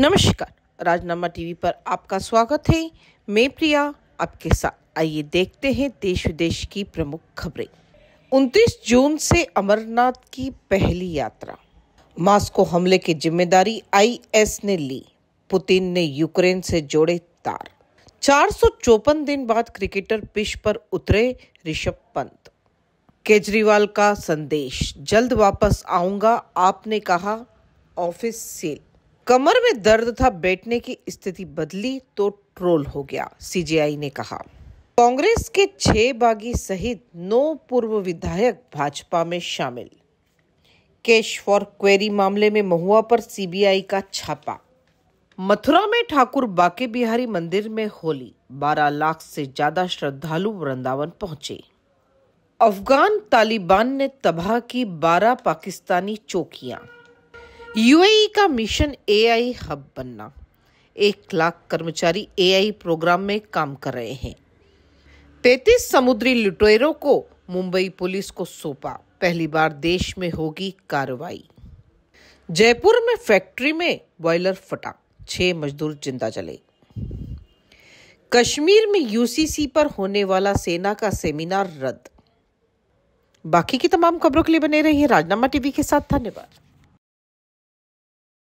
नमस्कार राजनामा टीवी पर आपका स्वागत है मैं प्रिया आपके साथ आइए देखते हैं देश विदेश की प्रमुख खबरें 29 जून से अमरनाथ की पहली यात्रा मास्को हमले की जिम्मेदारी आईएस ने ली पुतिन ने यूक्रेन से जोड़े तार चार दिन बाद क्रिकेटर पिच पर उतरे ऋषभ पंत केजरीवाल का संदेश जल्द वापस आऊंगा आपने कहा ऑफिस सील कमर में दर्द था बैठने की स्थिति बदली तो ट्रोल हो गया सीजीआई ने कहा कांग्रेस के छह बागी सहित नौ पूर्व विधायक भाजपा में शामिल कैश फॉर क्वेरी मामले में महुआ पर सीबीआई का छापा मथुरा में ठाकुर बाके बिहारी मंदिर में होली 12 लाख से ज्यादा श्रद्धालु वृंदावन पहुंचे अफगान तालिबान ने तबाह की 12 पाकिस्तानी चौकियां यूएई e का मिशन एआई हब बनना एक लाख कर्मचारी एआई प्रोग्राम में काम कर रहे हैं तैतीस समुद्री लुटेरों को मुंबई पुलिस को सौंपा पहली बार देश में होगी कार्रवाई जयपुर में फैक्ट्री में बॉयलर फटा छह मजदूर जिंदा जले कश्मीर में यूसीसी पर होने वाला सेना का सेमिनार रद्द बाकी की तमाम खबरों के लिए बने रहिए राजनामा टीवी के साथ धन्यवाद